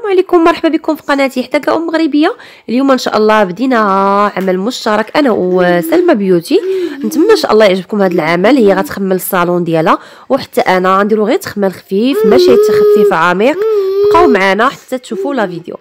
السلام عليكم مرحبا بكم في قناتي حتى كأم مغربيه اليوم ان شاء الله بدينا عمل مشترك انا وسلمى بيوتي نتمنى ان شاء الله يعجبكم هذا العمل هي غتخمل الصالون ديالها وحتى انا غنديرو غير تخمل خفيف ماشي تخفيف عميق بقاو معنا حتى تشوفوا لا فيديو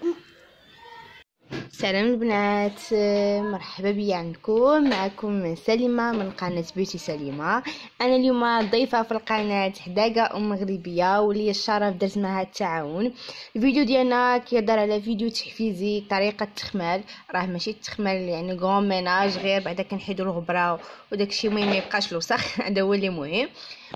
سلام البنات آه، مرحبا بيا عندكم معكم سليمة من قناة بيوتي سليمة أنا اليوم ضيفة في القناة حداقة أم مغربية ولي الشرف درت معها التعاون الفيديو ديالنا كيهضر على فيديو تحفيزي طريقة التخمال راه ماشي التخمال يعني غون ميناج غير بعدا كنحيدو الغبرة وداكشي المهم ميبقاش الوسخ هذا هو اللي مهم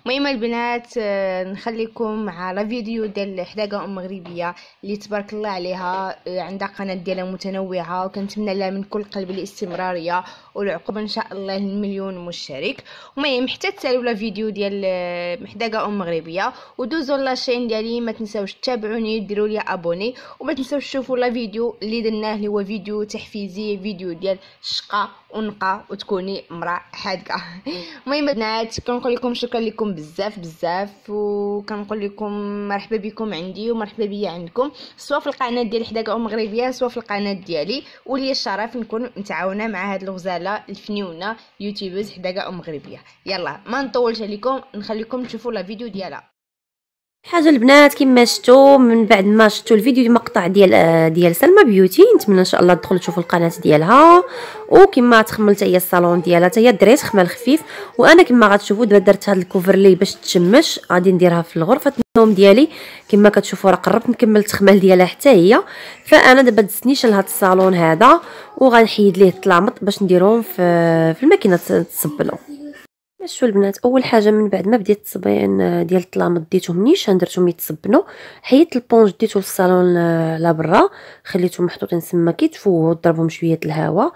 مهم البنات آه، نخليكم مع لا فيديو ديال حداقة أم مغربية اللي تبارك الله عليها آه، عندها قناة ديالها متنوعة متنوعة وكنتمنى لها من كل قلبي الاستمرارية والعقوبه ان شاء الله المليون مشترك المهم حتى تسالوا لا فيديو ديال آه، محدقه ام مغربيه ودوزوا لاشين ديالي ما تنساوش تتابعوني ديروا لي ابوني وما تنساوش تشوفوا لا فيديو اللي درناه اللي هو فيديو تحفيزي فيديو ديال شقه ونقى وتكوني امراه حادقه المهم البنات كنقول لكم شكرا لكم بزاف بزاف وكنقول لكم مرحبا بكم عندي ومرحبا بيا عندكم سواء في القناه ديال حداقه مغربيه سواء في القناه ديالي ولي الشرف نكون متعاونه مع هاد الغزاله على الفنيونه يوتيوبرز حداقه مغربيه يلا ما نطولش عليكم نخليكم تشوفوا لا فيديو ديالها حاجه البنات كما شفتوا من بعد ما شفتوا الفيديو المقطع ديال آه، ديال سلمى بيوتي نتمنى ان شاء الله تدخلوا تشوفوا القناه ديالها وكما تخملت هي الصالون ديالها حتى هي دريت خمال خفيف وانا كما غتشوفوا دابا درت هذا الكوفرلي باش تشمش غادي نديرها في الغرفه النوم ديالي كما كتشوفوا راه قربت نكمل التخمال ديالها حتى هي فانا دابا دزتنيش لهذا الصالون هذا وغنحيد ليه الطلامط باش نديرهم في في الماكينه تصبنوا شو البنات اول حاجه من بعد ما بديت التصبين آه، ديال الطلام ديتهم نيشان درتهم يتصبنوا حيت البونج ديتو للصالون آه، لبرا خليتهم محطوطين تما كيتفوهوا ضربهم شويه الهواء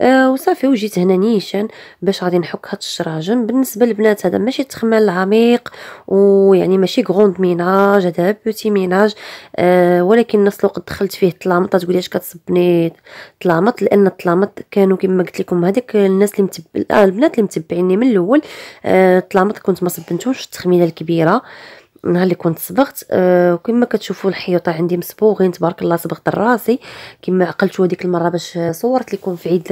أه وصافي وجيت هنا نيشان باش غادي نحك هاد الشراجم بالنسبه للبنات هذا ماشي تخمال عميق ويعني ماشي غوند ميناج هذا بوتي ميناج أه ولكن نفس الوقت دخلت فيه الطلامط تقولي اش كتصبني طلامط لان الطلامط كانوا كما قلت لكم هذاك الناس اللي متبع البنات اللي متبعيني من الاول آه طلع كنت ما صبنتوش التخمينه الكبيره نهار اللي كنت صبغت آه كما كتشوفوا الحيوطه عندي مصبوغين تبارك الله صبغت راسي كما عقلتو هذيك المره باش صورت لكم في عيد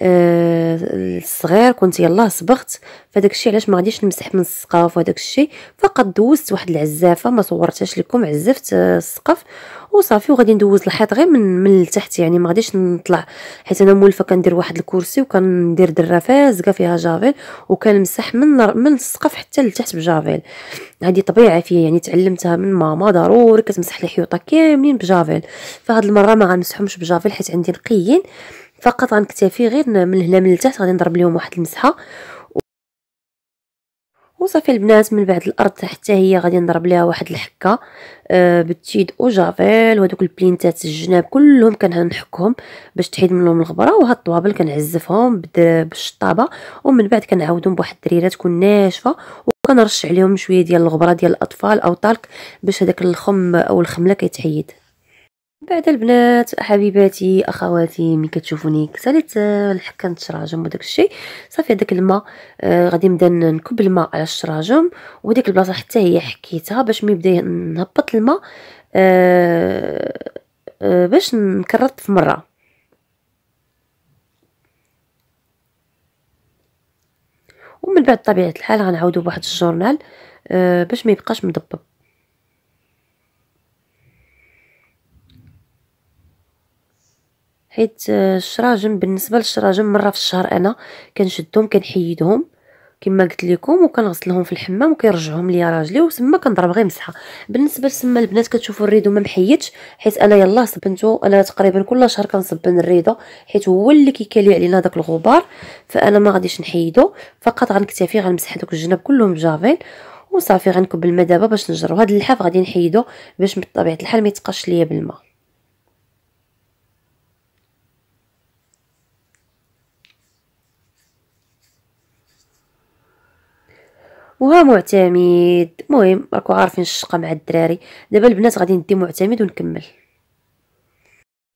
آه الصغير كنت يلاه صبغت فداك الشيء علاش ما غاديش نمسح من السقف وهداك الشيء فقط دوزت واحد العزافه ما صورتهاش لكم عزفت آه، السقف وصافي وغادي ندوز الحيط غير من من التحت يعني ما غاديش نطلع حيت انا مولفه كندير واحد الكرسي وكندير دره فازقه فيها جافيل وكنمسح من من السقف حتى لتحت بجافيل هذه طبيعه الحرفيه يعني تعلمتها من ماما ضروري كتمسح لي حيوطه كاملين بجافيل فهاد المره ما غنمسحهمش بجافيل حيت عندي نقيين فقط غنكتفي غير من هنا من التحت غادي نضرب لهم واحد المسحه وصافي البنات من بعد الارض حتى هي غادي نضرب ليها واحد الحكه أه بالتيد وجافيل وهذوك البلينتات الجناب كلهم كنحكهم باش تحيد منهم الغبره وهاد الطوابل كنعزفهم بالشطابه ومن بعد كنعاودهم بواحد الدريره تكون ناشفه كنرش عليهم شويه ديال الغبره ديال الاطفال او طالك باش هذاك الخم او الخمله كيتحيد بعد البنات حبيباتي اخواتي ملي كتشوفوني كساليت آه، الحكه الشراجم وداك الشيء صافي هذاك الماء آه غادي نبدا نكب الماء على الشراجم وديك البلاصه حتى هي حكيتها باش ملي بدا نهبط الماء آه آه باش نكرط في مره ومن بعد طبيعه الحال غنعاودو بواحد الجورنال أه باش ما يبقاش مضبب حيت آه، الشراجم بالنسبه للشراجم مره في الشهر انا كنشدهم كنحيدهم كما قلت لكم وكنغسلهم في الحمام وكيرجعهم ليا راجلي وتما كنضرب غير مسحه بالنسبه لتما البنات كتشوفوا الريدو ما محيدش حيت انا يلا صبنته انا تقريبا كل شهر كنصبن الريدو حيت هو اللي كيكالي علينا داك الغبار فانا ما غاديش نحيدو فقط غنكتفي غنمسح دوك الجناب كلهم بجافيل وصافي غنكب الماء دابا باش نجرو هاد اللحاف غادي نحيدو باش بطبيعه الحال ما يتقاش ليا بالماء وها معتمد مهم راكو عارفين الشقه مع الدراري دابا البنات غادي ندي معتمد ونكمل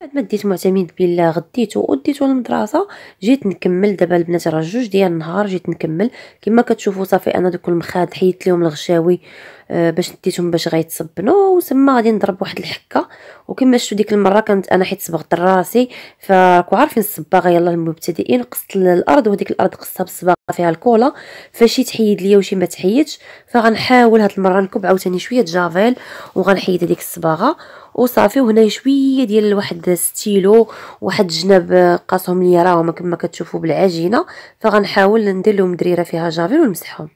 بعد ما ديت معتمد بالله غديته وديته للمدرسه جيت نكمل دابا البنات راه جوج ديال النهار جيت نكمل كما كتشوفوا صافي انا دوك المخاد حيت لهم الغشاوي آه، باش ديتهم باش غيتصبنوا وتما غادي نضرب واحد الحكه وكما شفتوا ديك المره كانت انا حيت صبغت راسي فراكو عارفين الصباغه يلا المبتدئين قصت الارض وديك الارض قصتها بالصباغه فيها الكولا فشي تحيد ليا وشي ما تحيدش فغنحاول هاد المره نكب عاوتاني شويه جافيل وغنحيد هذيك الصباغه وصافي وهنا شويه ديال واحد ستيلو واحد جناب قاصهم ليا راهم كما كتشوفوا بالعجينه فغنحاول ندير لهم دريره فيها جافيل ونمسحهم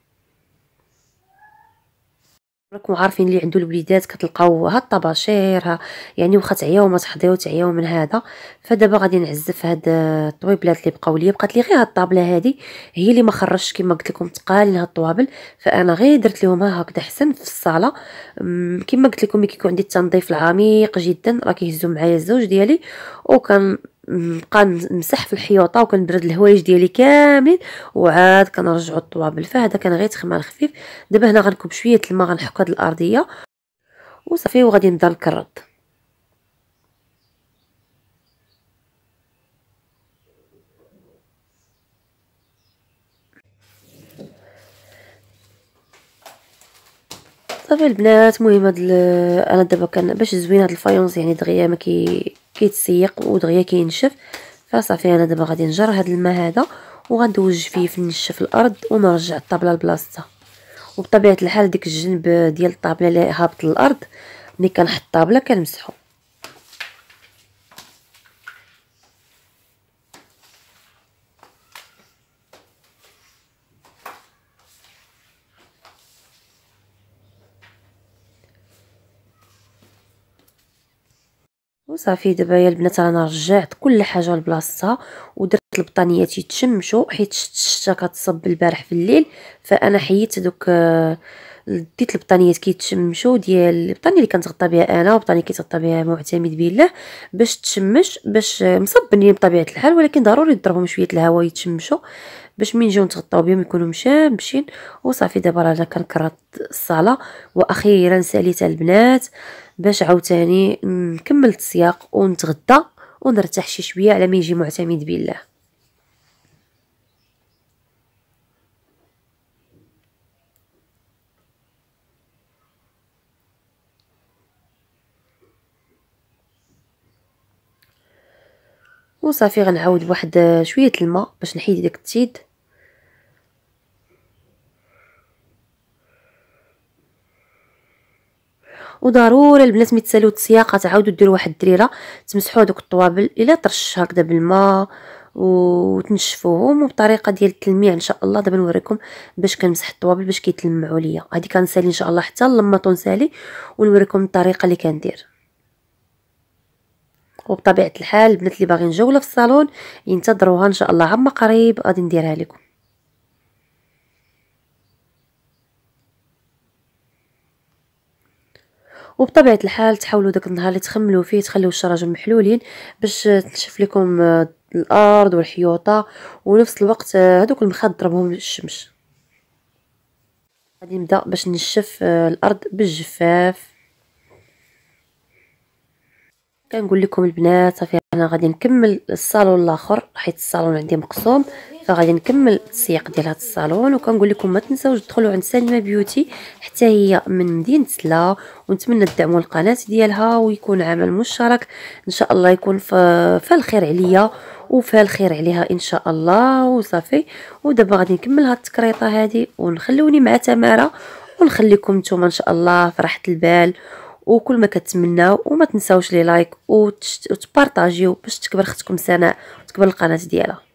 راكم عارفين اللي عنده الوليدات كتلقاو ها الطباشير ها يعني واخا تعياو ما تحضيو تعياو من هذا فدابا غادي نعزف هاد الطويبلات اللي بقاو ليا بقات لي غير هاد الطابله هادي هي اللي ما خرجتش كما قلت لكم تقالين هاد الطوابل فانا غير درت لهم هكذا حسن في الصاله كما قلت لكم كيكون عندي التنظيف العميق جدا راه كيهزوا معايا الزوج ديالي وكان نبقى نمسح في الحيوطه وكنبرد الهوايج ديالي كاملين وعاد كنرجعوا الطوابل فهذا كان غير تخمال خفيف دابا هنا غنكب شويه الماء غنحك هاد الارضيه وصافي وغادي نبدا نكرد صافي البنات المهم هاد انا دابا كان باش زوين هاد الفايونس يعني دغيا ما كي كيتسيق ودغيا كينشف فصافي انا دابا غادي نجر هاد الماء هذا وغندوج فيه في نشف الارض ونرجع الطابله لبلاصتها وبطبيعه الحال ديك الجنب ديال الطابله اللي هابط للارض ملي كنحط الطابله كنمسحو وصافي دابا يا البنات رانا رجعت كل حاجه لبلاصتها ودرت البطانيات يتشمشوا حيت الشتا كتصب البارح في الليل فانا حيدت دوك آه، ديت البطانيات كيتشمشوا ديال البطانيه اللي كنتغطى بها انا وبطانيه كيتغطى بها معتمد بالله باش تشمش باش مصبني بطبيعه الحال ولكن ضروري تضربهم شويه الهواء يتشمشوا باش من نجيو نتغطاو بهم يكونوا مشامشين وصافي دابا راه كنكرط الصاله واخيرا ساليت البنات باش عاوتاني نكمل السياق ونتغدى ونرتاح شي شويه على ما يجي معتمد بالله وصافي غنعاود بواحد شويه الماء باش نحيد داك التيد وضروري البنات ملي تساليو تعاودو تعاودوا ديروا واحد الدريره تمسحوا دوك الطوابل الا طرش هكذا بالماء وتنشفوهم وبطريقه ديال التلميع ان شاء الله دابا نوريكم باش كنمسح الطوابل باش كيتلمعوا ليا هادي كنسالي ان شاء الله حتى لما تنسالي ونوريكم الطريقه اللي كندير وبطبيعه الحال البنات اللي باغيين جوله في الصالون ينتظروها ان شاء الله عما قريب غادي نديرها لكم وبطبيعه الحال تحاولوا داك النهار اللي تخملوا فيه تخليو الشراجم محلولين باش تنشف لكم الارض والحيوطه ونفس الوقت هذوك المخاد ضربهم الشمس غادي نبدا باش نشف الارض بالجفاف كنقول لكم البنات صافي انا غادي نكمل الصالون الاخر حيت الصالون عندي مقسوم فغادي نكمل السياق ديال هذا الصالون وكنقول لكم ما تنساوش تدخلوا عند سلمى بيوتي حتى هي من مدينه سلا ونتمنى تدعموا القناه ديالها ويكون عمل مشترك ان شاء الله يكون في الخير عليا وفي الخير عليها ان شاء الله وصافي ودابا غادي نكمل هاد التكريطه هذه ونخلوني مع تماره ونخليكم نتوما ان شاء الله في راحه البال وكل ما كتمناو وما تنساوش لي لايك وتبارطاجيو باش تكبر اختكم سناء وتكبر القناه ديالها